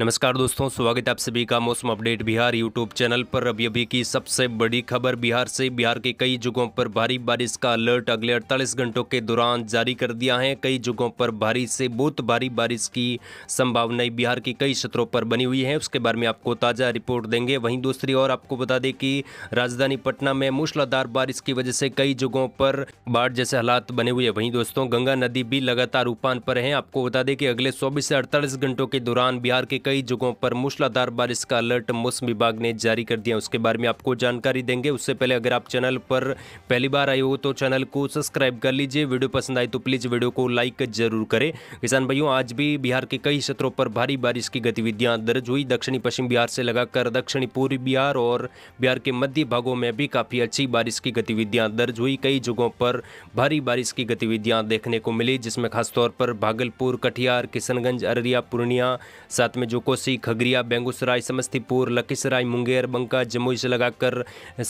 नमस्कार दोस्तों स्वागत है आप सभी का मौसम अपडेट बिहार यूट्यूब चैनल पर अभी अभी की सबसे बड़ी खबर बिहार से बिहार के कई जगहों पर भारी बारिश का अलर्ट अगले 48 घंटों के दौरान जारी कर दिया है कई जगहों पर भारी से बहुत भारी बारिश की संभावनाएं बिहार के कई क्षेत्रों पर बनी हुई है उसके बारे में आपको ताज़ा रिपोर्ट देंगे वहीं दूसरी ओर आपको बता दें कि राजधानी पटना में मूसलाधार बारिश की वजह से कई जगहों पर बाढ़ जैसे हालात बने हुए हैं वहीं दोस्तों गंगा नदी भी लगातार उफान पर है आपको बता दें कि अगले चौबीस से अड़तालीस घंटों के दौरान बिहार के कई जगहों पर मूसलाधार बारिश का अलर्ट मौसम विभाग ने जारी कर दिया उसके बारे में आपको जानकारी देंगे उससे पहले अगर आप चैनल पर पहली बार आए हो तो चैनल को सब्सक्राइब कर लीजिए वीडियो पसंद आए तो प्लीज़ वीडियो को लाइक जरूर करें किसान भाइयों आज भी बिहार के कई क्षेत्रों पर भारी बारिश की गतिविधियां दर्ज हुई दक्षिणी पश्चिम बिहार से लगाकर दक्षिणी पूर्वी बिहार और बिहार के मध्य भागों में भी काफ़ी अच्छी बारिश की गतिविधियां दर्ज हुई कई जगहों पर भारी बारिश की गतिविधियां देखने को मिली जिसमें खासतौर पर भागलपुर कटिहार किशनगंज अररिया पूर्णिया साथ में जो कोसी खगड़िया बेगूसराय समस्तीपुर लखीसराय मुंगेर बंका जमुई से लगाकर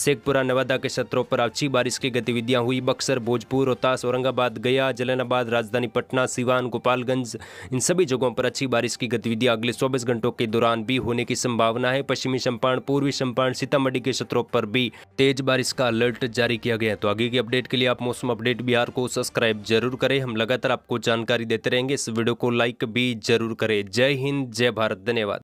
शेखपुरा नवादा के क्षेत्रों पर अच्छी बारिश की गतिविधियां हुई बक्सर भोजपुर रोहतास औरंगाबाद गया जलानाबाद राजधानी पटना सिवान गोपालगंज इन सभी जगहों पर अच्छी बारिश की गतिविधियां अगले चौबीस घंटों के दौरान भी होने की संभावना है पश्चिमी चंपारण पूर्वी चंपारण सीतामढ़ी के क्षेत्रों पर भी तेज बारिश का अलर्ट जारी किया गया है तो आगे की अपडेट के लिए आप मौसम अपडेट बिहार को सब्सक्राइब जरूर करें हम लगातार आपको जानकारी देते रहेंगे इस वीडियो को लाइक भी जरूर करें जय हिंद जय भारत धन्यवाद